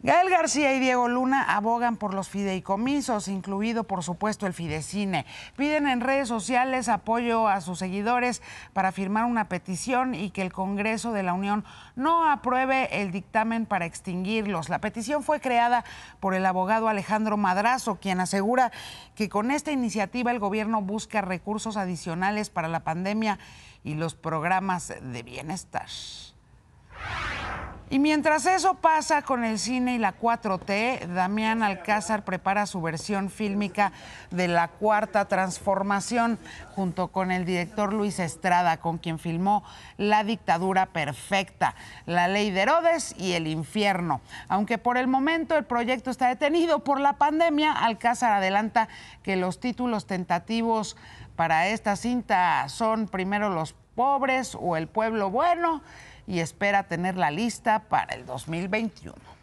Gael García y Diego Luna abogan por los fideicomisos, incluido por supuesto el Fidecine. Piden en redes sociales apoyo a sus seguidores para firmar una petición y que el Congreso de la Unión no apruebe el dictamen para extinguirlos. La petición fue creada por el abogado Alejandro Madrazo, quien asegura que con esta iniciativa el gobierno busca recursos adicionales para la pandemia y los programas de bienestar. Y mientras eso pasa con el cine y la 4T, Damián Alcázar prepara su versión fílmica de La Cuarta Transformación junto con el director Luis Estrada, con quien filmó La Dictadura Perfecta, La Ley de Herodes y El Infierno. Aunque por el momento el proyecto está detenido por la pandemia, Alcázar adelanta que los títulos tentativos para esta cinta son primero Los Pobres o El Pueblo Bueno y espera tener la lista para el 2021.